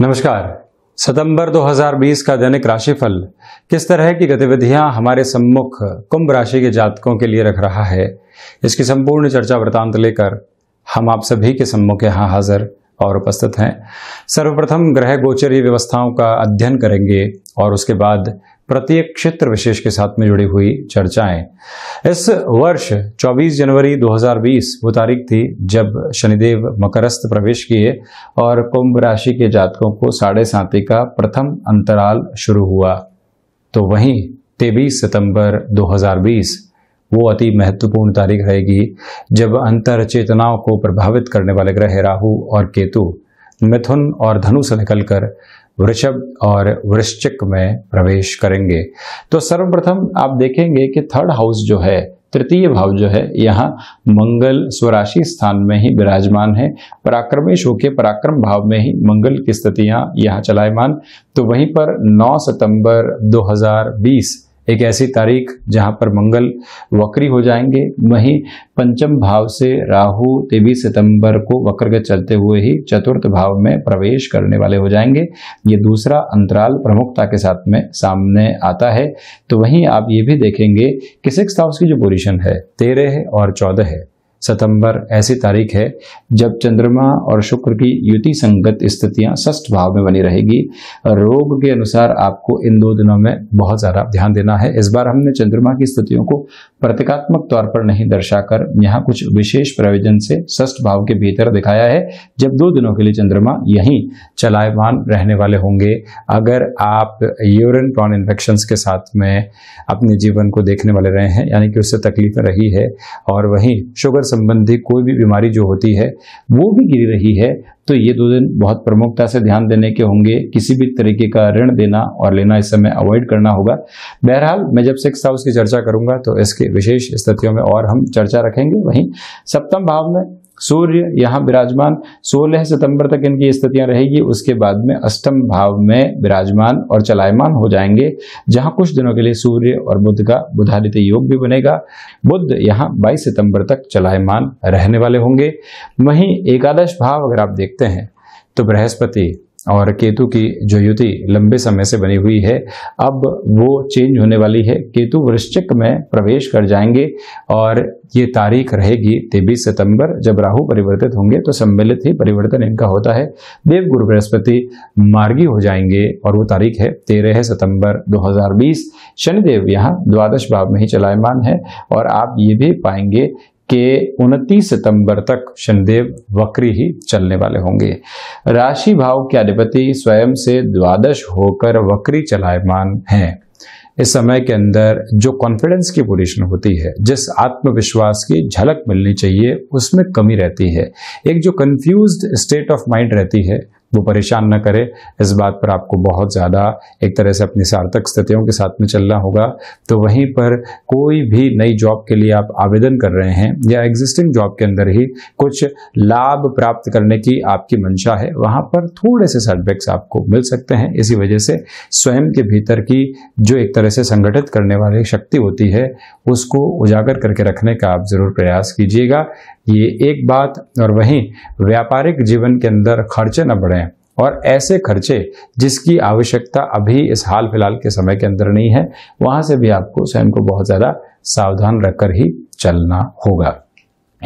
नमस्कार सितंबर 2020 का दैनिक राशिफल किस तरह की गतिविधियां हमारे सम्मुख कुंभ राशि के जातकों के लिए रख रहा है इसकी संपूर्ण चर्चा वृतांत लेकर हम आप सभी के सम्मुख यहां हाजिर और उपस्थित हैं सर्वप्रथम ग्रह गोचरी व्यवस्थाओं का अध्ययन करेंगे और उसके बाद प्रत्येक क्षेत्र विशेष के साथ में जुड़ी हुई चर्चाएं इस वर्ष 24 जनवरी 2020 वो तारीख थी जब शनिदेव मकरस्थ प्रवेश किए और कुंभ राशि के जातकों को साढ़े सात का प्रथम अंतराल शुरू हुआ तो वहीं तेबीस सितंबर 2020 वो अति महत्वपूर्ण तारीख रहेगी जब अंतर चेतनाओं को प्रभावित करने वाले ग्रह राहु और केतु मिथुन और धनु से निकलकर वृषभ और वृश्चिक में प्रवेश करेंगे तो सर्वप्रथम आप देखेंगे कि थर्ड हाउस जो है तृतीय भाव जो है यहाँ मंगल स्वराशि स्थान में ही विराजमान है पराक्रमेश होके पराक्रम भाव में ही मंगल की स्थितियां यहाँ चलायमान तो वहीं पर 9 सितंबर 2020 एक ऐसी तारीख जहां पर मंगल वक्री हो जाएंगे वहीं पंचम भाव से राहु तेवीस सितंबर को वक्र के चलते हुए ही चतुर्थ भाव में प्रवेश करने वाले हो जाएंगे ये दूसरा अंतराल प्रमुखता के साथ में सामने आता है तो वहीं आप ये भी देखेंगे कि सिक्स हाउस की जो पोजिशन है तेरह और चौदह है सितंबर ऐसी तारीख है जब चंद्रमा और शुक्र की युति संगत स्थितियां षष्ठ भाव में बनी रहेगी रोग के अनुसार आपको इन दो दिनों में बहुत ज़्यादा ध्यान देना है इस बार हमने चंद्रमा की स्थितियों को प्रतीकात्मक तौर पर नहीं दर्शाकर यहाँ कुछ विशेष प्रयोजन से षष्ठ भाव के भीतर दिखाया है जब दो दिनों के लिए चंद्रमा यहीं चलायमान रहने वाले होंगे अगर आप यूरिन प्रॉन इन्फेक्शन के साथ में अपने जीवन को देखने वाले रहे हैं यानी कि उससे तकलीफ रही है और वहीं शुगर संबंधी कोई भी बीमारी जो होती है वो भी गिरी रही है तो ये दो दिन बहुत प्रमुखता से ध्यान देने के होंगे किसी भी तरीके का ऋण देना और लेना इस समय अवॉइड करना होगा बहरहाल मैं जब सिक्स हाउस की चर्चा करूंगा तो इसके विशेष स्थितियों में और हम चर्चा रखेंगे वहीं सप्तम भाव में सूर्य यहाँ विराजमान 16 सितंबर तक इनकी स्थितियां रहेगी उसके बाद में अष्टम भाव में विराजमान और चलायमान हो जाएंगे जहां कुछ दिनों के लिए सूर्य और बुद्ध का बुधादित्य योग भी बनेगा बुद्ध यहाँ 22 सितंबर तक चलायमान रहने वाले होंगे वहीं एकादश भाव अगर आप देखते हैं तो बृहस्पति और केतु की जो युति लंबे समय से बनी हुई है अब वो चेंज होने वाली है केतु वृश्चिक में प्रवेश कर जाएंगे और ये तारीख रहेगी तेबीस सितंबर जब राहु परिवर्तित होंगे तो सम्मिलित ही परिवर्तन इनका होता है देव गुरु बृहस्पति मार्गी हो जाएंगे और वो तारीख है तेरह सितंबर 2020 शनिदेव यहाँ द्वादश भाव में ही चलायमान है और आप ये भी पाएंगे के 29 सितंबर तक शनिदेव वक्री ही चलने वाले होंगे राशि भाव के अधिपति स्वयं से द्वादश होकर वक्री चलायमान हैं इस समय के अंदर जो कॉन्फिडेंस की पोजीशन होती है जिस आत्मविश्वास की झलक मिलनी चाहिए उसमें कमी रहती है एक जो कंफ्यूज्ड स्टेट ऑफ माइंड रहती है वो परेशान ना करे इस बात पर आपको बहुत ज़्यादा एक तरह से अपनी सार्थक स्थितियों के साथ में चलना होगा तो वहीं पर कोई भी नई जॉब के लिए आप आवेदन कर रहे हैं या एग्जिस्टिंग जॉब के अंदर ही कुछ लाभ प्राप्त करने की आपकी मंशा है वहाँ पर थोड़े से सेटबैक्स आपको मिल सकते हैं इसी वजह से स्वयं के भीतर की जो एक तरह से संगठित करने वाली शक्ति होती है उसको उजागर करके रखने का आप ज़रूर प्रयास कीजिएगा ये एक बात और वहीं व्यापारिक जीवन के अंदर खर्चे न बढ़ें और ऐसे खर्चे जिसकी आवश्यकता अभी इस हाल फिलहाल के समय के अंदर नहीं है वहां से भी आपको स्वयं को बहुत ज़्यादा सावधान रखकर ही चलना होगा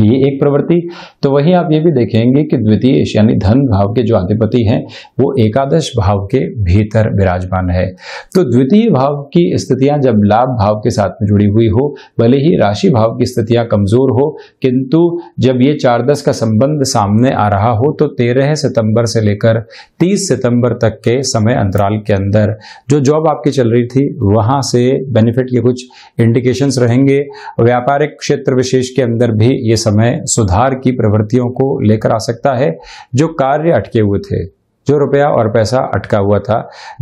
ये एक प्रवृत्ति तो वही आप ये भी देखेंगे कि द्वितीय यानी धन भाव के जो अधिपति हैं वो एकादश भाव के भीतर विराजमान है तो द्वितीय भाव की स्थितियां जब लाभ भाव के साथ में जुड़ी हुई हो भले ही राशि भाव की स्थितियां कमजोर हो किंतु जब ये चार दस का संबंध सामने आ रहा हो तो तेरह सितंबर से लेकर तीस सितंबर तक के समय अंतराल के अंदर जो जॉब आपकी चल रही थी वहां से बेनिफिट के कुछ इंडिकेशंस रहेंगे व्यापारिक क्षेत्र विशेष के अंदर भी ये समय सुधार की प्रवृत्तियों को लेकर आ सकता है जो कार्य अटके हुए थे जो रुपया और पैसा अटका हुआ था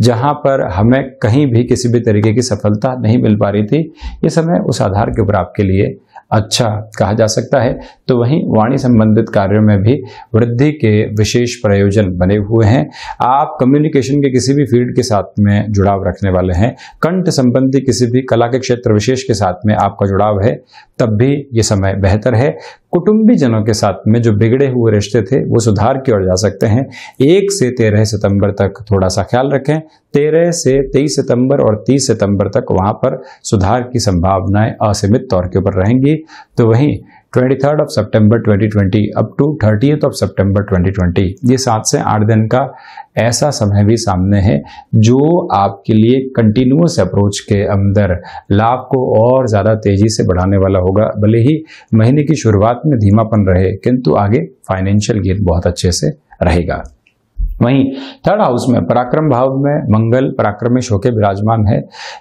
जहां पर हमें कहीं भी किसी भी तरीके की सफलता नहीं मिल पा रही थी ये समय उस आधार के ऊपर आपके लिए अच्छा कहा जा सकता है तो वहीं वाणी संबंधित कार्यों में भी वृद्धि के विशेष प्रयोजन बने हुए हैं आप कम्युनिकेशन के किसी भी फील्ड के साथ में जुड़ाव रखने वाले हैं कंठ संबंधी किसी भी कला के क्षेत्र विशेष के साथ में आपका जुड़ाव है तब भी ये समय बेहतर है कुटुंबी जनों के साथ में जो बिगड़े हुए रिश्ते थे वो सुधार की ओर जा सकते हैं एक से तेरह सितंबर तक थोड़ा सा ख्याल रखें तेरह से तेईस सितंबर और तीस सितंबर तक वहां पर सुधार की संभावनाएं असीमित तौर के ऊपर रहेंगी जाएगी तो वहीं 23 ऑफ सितंबर 2020 अप टू थर्टी ऑफ सितंबर 2020 ये सात से आठ दिन का ऐसा समय भी सामने है जो आपके लिए कंटिन्यूस अप्रोच के अंदर लाभ को और ज़्यादा तेज़ी से बढ़ाने वाला होगा भले ही महीने की शुरुआत में धीमापन रहे किंतु आगे फाइनेंशियल गेन बहुत अच्छे से रहेगा वहीं थर्ड हाउस में पराक्रम भाव में मंगल पराक्रमेश होकर विराजमान है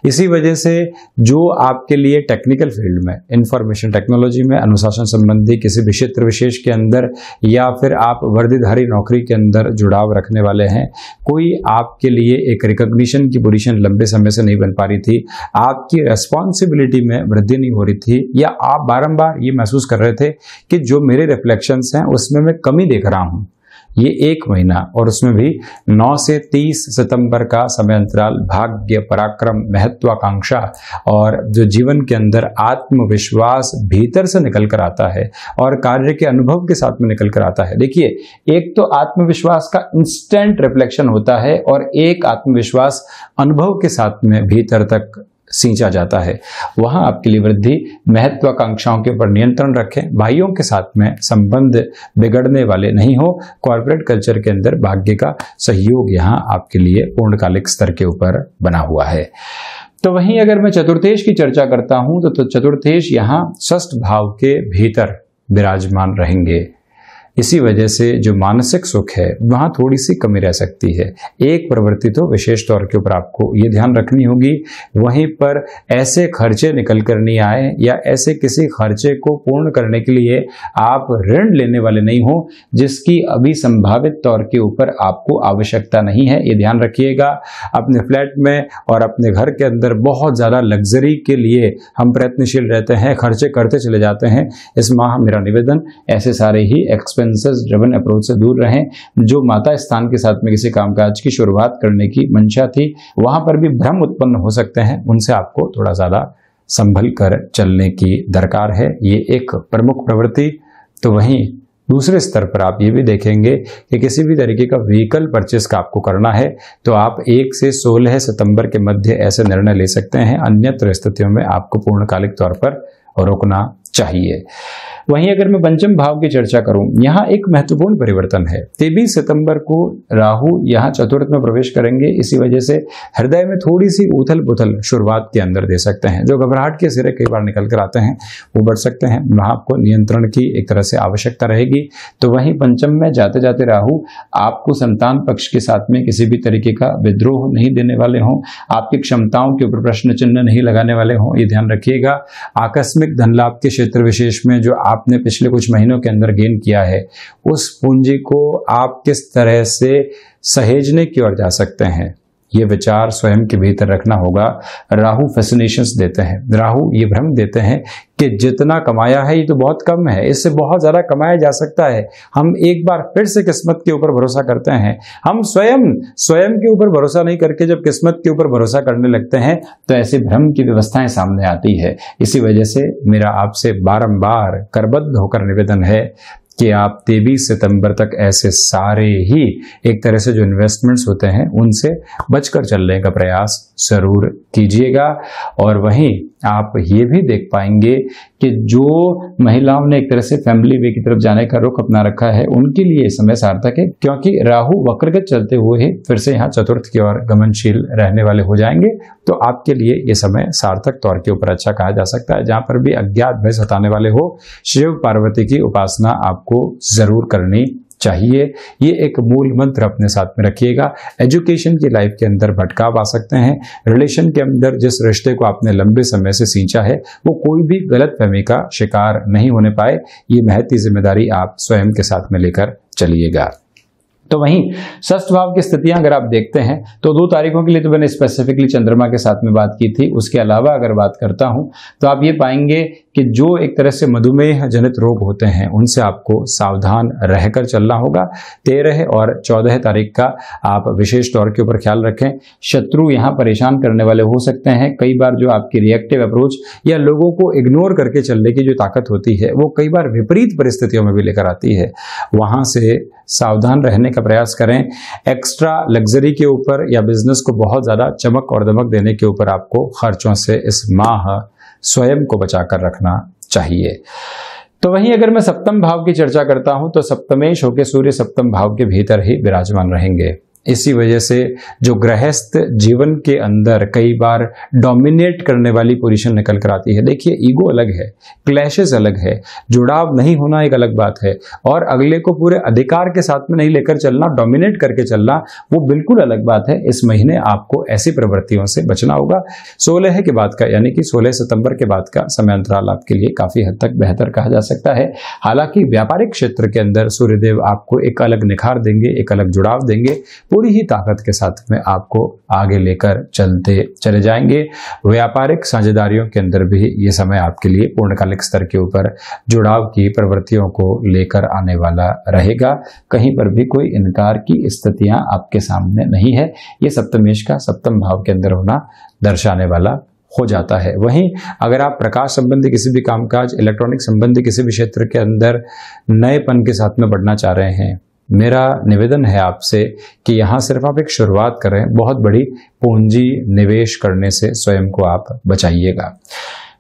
इसी वजह से जो आपके लिए टेक्निकल फील्ड में इंफॉर्मेशन टेक्नोलॉजी में अनुशासन संबंधी किसी भी क्षेत्र विशेष के अंदर या फिर आप वर्दीधारी नौकरी के अंदर जुड़ाव रखने वाले हैं कोई आपके लिए एक रिकग्निशन की पोजिशन लंबे समय से नहीं बन पा रही थी आपकी रेस्पॉन्सिबिलिटी में वृद्धि नहीं हो रही थी या आप बारम्बार ये महसूस कर रहे थे कि जो मेरे रिफ्लेक्शंस हैं उसमें मैं कमी देख रहा हूँ ये एक महीना और उसमें भी 9 से 30 सितंबर का समय अंतराल भाग्य पराक्रम महत्वाकांक्षा और जो जीवन के अंदर आत्मविश्वास भीतर से निकल कर आता है और कार्य के अनुभव के साथ में निकल कर आता है देखिए एक तो आत्मविश्वास का इंस्टेंट रिफ्लेक्शन होता है और एक आत्मविश्वास अनुभव के साथ में भीतर तक सींचा जाता है वहां आपके लिए वृद्धि महत्वाकांक्षाओं के ऊपर नियंत्रण रखें भाइयों के साथ में संबंध बिगड़ने वाले नहीं हो कॉरपोरेट कल्चर के अंदर भाग्य का सहयोग यहाँ आपके लिए पूर्णकालिक स्तर के ऊपर बना हुआ है तो वहीं अगर मैं चतुर्थेश की चर्चा करता हूं तो, तो चतुर्थेश यहाँ ष्ठ भाव के भीतर विराजमान रहेंगे इसी वजह से जो मानसिक सुख है वहाँ थोड़ी सी कमी रह सकती है एक प्रवृत्ति तो विशेष तौर के ऊपर आपको ये ध्यान रखनी होगी वहीं पर ऐसे खर्चे निकल कर नहीं आए या ऐसे किसी खर्चे को पूर्ण करने के लिए आप ऋण लेने वाले नहीं हो जिसकी अभी संभावित तौर के ऊपर आपको आवश्यकता नहीं है ये ध्यान रखिएगा अपने फ्लैट में और अपने घर के अंदर बहुत ज़्यादा लग्जरी के लिए हम प्रयत्नशील रहते हैं खर्चे करते चले जाते हैं इस माह मेरा निवेदन ऐसे सारे ही एक्सपेंस इन्फ्लुएंसर्स ड्रिवन अप्रोच से दूर रहें जो माता स्थान के साथ में किसी कामकाज की शुरुआत करने की मंशा थी वहां पर भी भ्रम उत्पन्न हो सकते हैं उनसे आपको थोड़ा ज़्यादा संभल कर चलने की दरकार है ये एक प्रमुख प्रवृत्ति तो वहीं दूसरे स्तर पर आप ये भी देखेंगे कि किसी भी तरीके का व्हीकल परचेस का आपको करना है तो आप एक से सोलह सितंबर के मध्य ऐसे निर्णय ले सकते हैं अन्यत्र स्थितियों में आपको पूर्णकालिक तौर पर रोकना चाहिए वहीं अगर मैं पंचम भाव की चर्चा करूं यहां एक महत्वपूर्ण परिवर्तन है तेबीस सितंबर को राहु यहाँ चतुर्थ में प्रवेश करेंगे इसी वजह से हृदय में थोड़ी सी उथल पुथल शुरुआत के अंदर दे सकते हैं जो घबराहट के सिरे कई बार निकल कर आते हैं वो बढ़ सकते हैं वहां आपको नियंत्रण की एक तरह से आवश्यकता रहेगी तो वहीं पंचम में जाते जाते राहु आपको संतान पक्ष के साथ में किसी भी तरीके का विद्रोह नहीं देने वाले हों आपकी क्षमताओं के ऊपर प्रश्न चिन्ह नहीं लगाने वाले हों ये ध्यान रखिएगा आकस्मिक धन लाभ के क्षेत्र विशेष में जो आपने पिछले कुछ महीनों के अंदर गेन किया है उस पूंजी को आप किस तरह से सहेजने की ओर जा सकते हैं ये विचार स्वयं के भीतर रखना होगा राहु फैसिनेशंस देते हैं राहु ये भ्रम देते हैं कि जितना कमाया है ये तो बहुत कम है इससे बहुत ज़्यादा कमाया जा सकता है हम एक बार फिर से किस्मत के ऊपर भरोसा करते हैं हम स्वयं स्वयं के ऊपर भरोसा नहीं करके जब किस्मत के ऊपर भरोसा करने लगते हैं तो ऐसे भ्रम की व्यवस्थाएं सामने आती है इसी वजह से मेरा आपसे बारम्बार करबद्ध होकर निवेदन है कि आप तेबीस सितंबर तक ऐसे सारे ही एक तरह से जो इन्वेस्टमेंट्स होते हैं उनसे बचकर चलने का प्रयास ज़रूर कीजिएगा और वहीं आप ये भी देख पाएंगे कि जो महिलाओं ने एक तरह से फैमिली वे की तरफ जाने का रुख अपना रखा है उनके लिए समय सार्थक है क्योंकि राहु वक्रगत चलते हुए फिर से यहाँ चतुर्थ की ओर गमनशील रहने वाले हो जाएंगे तो आपके लिए ये समय सार्थक तौर के ऊपर अच्छा कहा जा सकता है जहां पर भी अज्ञात भय सताने वाले हो शिव पार्वती की उपासना आपको जरूर करनी चाहिए ये एक मूल मंत्र अपने साथ में रखिएगा एजुकेशन की लाइफ के अंदर भटकाव आ सकते हैं रिलेशन के अंदर जिस रिश्ते को आपने लंबे समय से सींचा है वो कोई भी गलत फहमी का शिकार नहीं होने पाए ये महती जिम्मेदारी आप स्वयं के साथ में लेकर चलिएगा तो वहीं सस्त भाव की स्थितियां अगर आप देखते हैं तो दो तारीखों के लिए तो मैंने स्पेसिफिकली चंद्रमा के साथ में बात की थी उसके अलावा अगर बात करता हूं तो आप ये पाएंगे कि जो एक तरह से मधुमेह जनित रोग होते हैं उनसे आपको सावधान रहकर चलना होगा तेरह और चौदह तारीख का आप विशेष तौर के ऊपर ख्याल रखें शत्रु यहाँ परेशान करने वाले हो सकते हैं कई बार जो आपकी रिएक्टिव अप्रोच या लोगों को इग्नोर करके चलने की जो ताकत होती है वो कई बार विपरीत परिस्थितियों में भी लेकर आती है वहाँ से सावधान रहने का प्रयास करें एक्स्ट्रा लग्जरी के ऊपर या बिजनेस को बहुत ज़्यादा चमक और दमक देने के ऊपर आपको खर्चों से इस माह स्वयं को बचाकर रखना चाहिए तो वहीं अगर मैं सप्तम भाव की चर्चा करता हूं तो सप्तमेश होकर सूर्य सप्तम भाव के भीतर ही विराजमान रहेंगे इसी वजह से जो गृहस्थ जीवन के अंदर कई बार डोमिनेट करने वाली पोजीशन निकल कर आती है देखिए ईगो अलग है क्लैशेस अलग है जुड़ाव नहीं होना एक अलग बात है और अगले को पूरे अधिकार के साथ में नहीं लेकर चलना डोमिनेट करके चलना वो बिल्कुल अलग बात है इस महीने आपको ऐसी प्रवृत्तियों से बचना होगा सोलह के बाद का यानी कि सोलह सितंबर के बाद का समय अंतराल आपके लिए काफी हद तक बेहतर कहा जा सकता है हालांकि व्यापारिक क्षेत्र के अंदर सूर्यदेव आपको एक अलग निखार देंगे एक अलग जुड़ाव देंगे पूरी ही ताकत के साथ में आपको आगे लेकर चलते चले जाएंगे व्यापारिक साझेदारियों के अंदर भी ये समय आपके लिए पूर्णकालिक स्तर के ऊपर जुड़ाव की प्रवृत्तियों को लेकर आने वाला रहेगा कहीं पर भी कोई इनकार की स्थितियां आपके सामने नहीं है ये सप्तमेश का सप्तम भाव के अंदर होना दर्शाने वाला हो जाता है वहीं अगर आप प्रकाश संबंधी किसी भी कामकाज इलेक्ट्रॉनिक संबंधी किसी भी क्षेत्र के अंदर नएपन के साथ में बढ़ना चाह रहे हैं मेरा निवेदन है आपसे कि यहाँ सिर्फ आप एक शुरुआत करें बहुत बड़ी पूंजी निवेश करने से स्वयं को आप बचाइएगा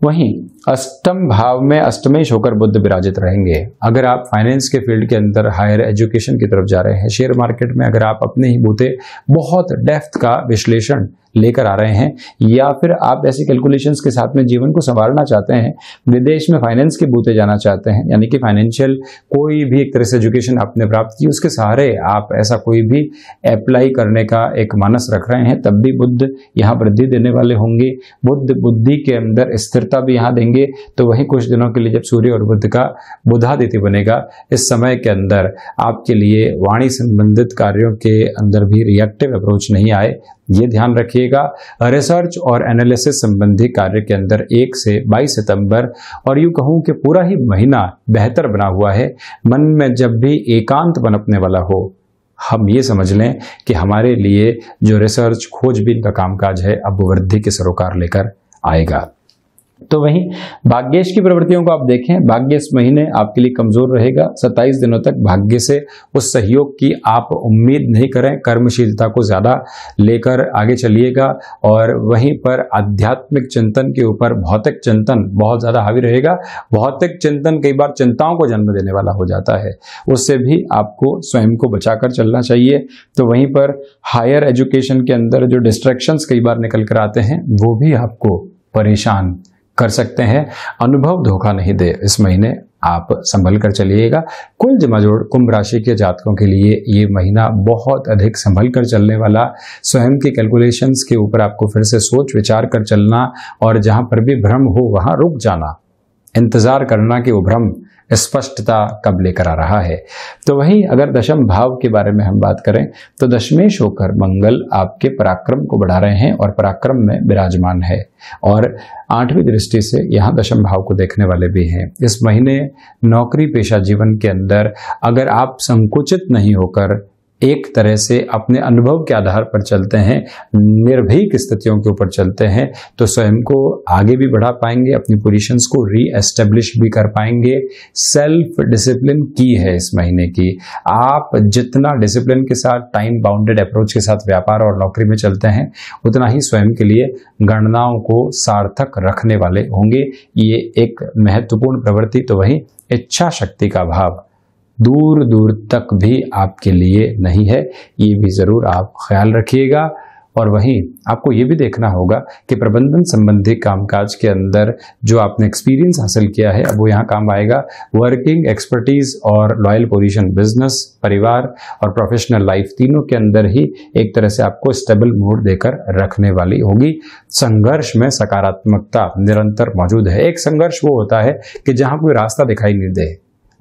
वहीं अष्टम भाव में अष्टमेश होकर बुद्ध विराजित रहेंगे अगर आप फाइनेंस के फील्ड के अंदर हायर एजुकेशन की तरफ जा रहे हैं शेयर मार्केट में अगर आप अपने ही बूते बहुत डेफ्थ का विश्लेषण लेकर आ रहे हैं या फिर आप ऐसे कैलकुलेशंस के साथ में जीवन को संवारना चाहते हैं विदेश में फाइनेंस के बूते जाना चाहते हैं यानी कि फाइनेंशियल कोई भी एक तरह से एजुकेशन आपने प्राप्त की उसके सहारे आप ऐसा कोई भी अप्लाई करने का एक मानस रख रहे हैं तब भी बुद्ध यहाँ वृद्धि देने वाले होंगे बुद्ध बुद्धि के अंदर स्थिरता भी यहाँ देंगे तो वही कुछ दिनों के लिए जब सूर्य और बुद्ध का बुधादिति बनेगा इस समय के अंदर आपके लिए वाणी संबंधित कार्यों के अंदर भी रिएक्टिव अप्रोच नहीं आए ये ध्यान रखिएगा रिसर्च और एनालिसिस संबंधी कार्य के अंदर एक से बाईस सितंबर और यू कहूं कि पूरा ही महीना बेहतर बना हुआ है मन में जब भी एकांत बनपने वाला हो हम ये समझ लें कि हमारे लिए जो रिसर्च खोजबीन का कामकाज है अब वृद्धि के सरोकार लेकर आएगा तो वही भाग्येश की प्रवृत्तियों को आप देखें भाग्य इस महीने आपके लिए कमजोर रहेगा 27 दिनों तक भाग्य से उस सहयोग की आप उम्मीद नहीं करें कर्मशीलता को ज़्यादा लेकर आगे चलिएगा और वहीं पर आध्यात्मिक चिंतन के ऊपर भौतिक चिंतन बहुत ज़्यादा हावी रहेगा भौतिक चिंतन कई बार चिंताओं को जन्म देने वाला हो जाता है उससे भी आपको स्वयं को बचाकर चलना चाहिए तो वहीं पर हायर एजुकेशन के अंदर जो डिस्ट्रेक्शन कई बार निकल कर आते हैं वो भी आपको परेशान कर सकते हैं अनुभव धोखा नहीं दे इस महीने आप संभल कर चलिएगा कुल जमाजोड़ कुंभ राशि के जातकों के लिए ये महीना बहुत अधिक संभल कर चलने वाला स्वयं के कैलकुलेशंस के ऊपर आपको फिर से सोच विचार कर चलना और जहां पर भी भ्रम हो वहां रुक जाना इंतजार करना कि वो भ्रम स्पष्टता कब लेकर आ रहा है तो वहीं अगर दशम भाव के बारे में हम बात करें तो दशमेश होकर मंगल आपके पराक्रम को बढ़ा रहे हैं और पराक्रम में विराजमान है और आठवीं दृष्टि से यहाँ दशम भाव को देखने वाले भी हैं इस महीने नौकरी पेशा जीवन के अंदर अगर आप संकुचित नहीं होकर एक तरह से अपने अनुभव के आधार पर चलते हैं निर्भीक स्थितियों के ऊपर चलते हैं तो स्वयं को आगे भी बढ़ा पाएंगे अपनी पोजिशन को री एस्टेब्लिश भी कर पाएंगे सेल्फ डिसिप्लिन की है इस महीने की आप जितना डिसिप्लिन के साथ टाइम बाउंडेड अप्रोच के साथ व्यापार और नौकरी में चलते हैं उतना ही स्वयं के लिए गणनाओं को सार्थक रखने वाले होंगे ये एक महत्वपूर्ण प्रवृत्ति तो वही इच्छा शक्ति का भाव दूर दूर तक भी आपके लिए नहीं है ये भी ज़रूर आप ख्याल रखिएगा और वहीं आपको ये भी देखना होगा कि प्रबंधन संबंधी कामकाज के अंदर जो आपने एक्सपीरियंस हासिल किया है अब वो यहाँ काम आएगा वर्किंग एक्सपर्टीज और लॉयल पोजीशन बिजनेस परिवार और प्रोफेशनल लाइफ तीनों के अंदर ही एक तरह से आपको स्टेबल मोड देकर रखने वाली होगी संघर्ष में सकारात्मकता निरंतर मौजूद है एक संघर्ष वो होता है कि जहाँ कोई रास्ता दिखाई नहीं दे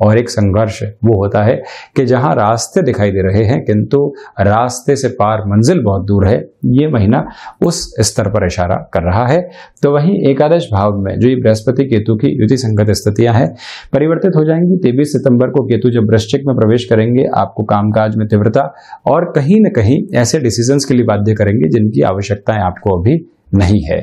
और एक संघर्ष वो होता है कि जहां रास्ते दिखाई दे रहे हैं किंतु रास्ते से पार मंजिल बहुत दूर है ये महीना उस स्तर पर इशारा कर रहा है तो वहीं एकादश भाव में जो ये बृहस्पति केतु की युति संगत स्थितियां हैं परिवर्तित हो जाएंगी तेबीस सितंबर को केतु जब वृश्चिक में प्रवेश करेंगे आपको कामकाज में तीव्रता और कहीं ना कहीं ऐसे डिसीजन के लिए बाध्य करेंगे जिनकी आवश्यकताएं आपको अभी नहीं है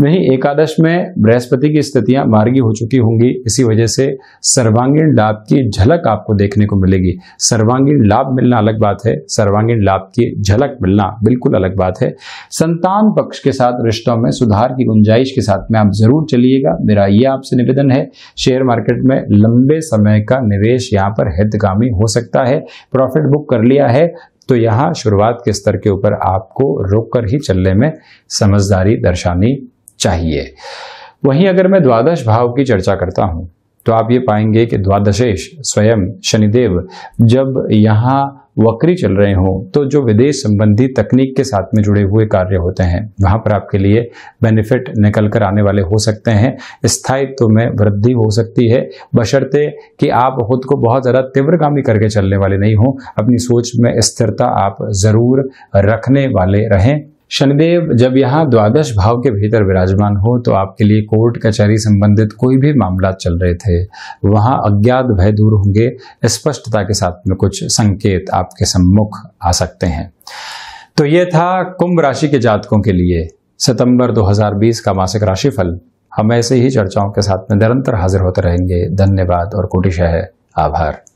वहीं एकादश में बृहस्पति की स्थितियां मार्गी हो चुकी होंगी इसी वजह से सर्वांगीण लाभ की झलक आपको देखने को मिलेगी सर्वांगीण लाभ मिलना अलग बात है सर्वांगीण लाभ की झलक मिलना बिल्कुल अलग बात है संतान पक्ष के साथ रिश्तों में सुधार की गुंजाइश के साथ में आप जरूर चलिएगा मेरा ये आपसे निवेदन है शेयर मार्केट में लंबे समय का निवेश यहाँ पर हितगामी हो सकता है प्रॉफिट बुक कर लिया है तो यहाँ शुरुआत के स्तर के ऊपर आपको रोक कर ही चलने में समझदारी दर्शानी चाहिए वहीं अगर मैं द्वादश भाव की चर्चा करता हूं तो आप ये पाएंगे कि द्वादशेश स्वयं शनिदेव जब यहां वक्री चल रहे हों तो जो विदेश संबंधी तकनीक के साथ में जुड़े हुए कार्य होते हैं वहां पर आपके लिए बेनिफिट निकल कर आने वाले हो सकते हैं स्थायित्व में वृद्धि हो सकती है बशर्ते कि आप खुद को बहुत ज़्यादा तीव्रगामी करके चलने वाले नहीं हों अपनी सोच में स्थिरता आप ज़रूर रखने वाले रहें शनिदेव जब यहाँ द्वादश भाव के भीतर विराजमान हो तो आपके लिए कोर्ट कचहरी संबंधित कोई भी मामला चल रहे थे वहाँ अज्ञात भय दूर होंगे स्पष्टता के साथ में कुछ संकेत आपके सम्मुख आ सकते हैं तो ये था कुंभ राशि के जातकों के लिए सितंबर 2020 का मासिक राशिफल हम ऐसे ही चर्चाओं के साथ में निरंतर हाजिर होते रहेंगे धन्यवाद और कोटिशह आभार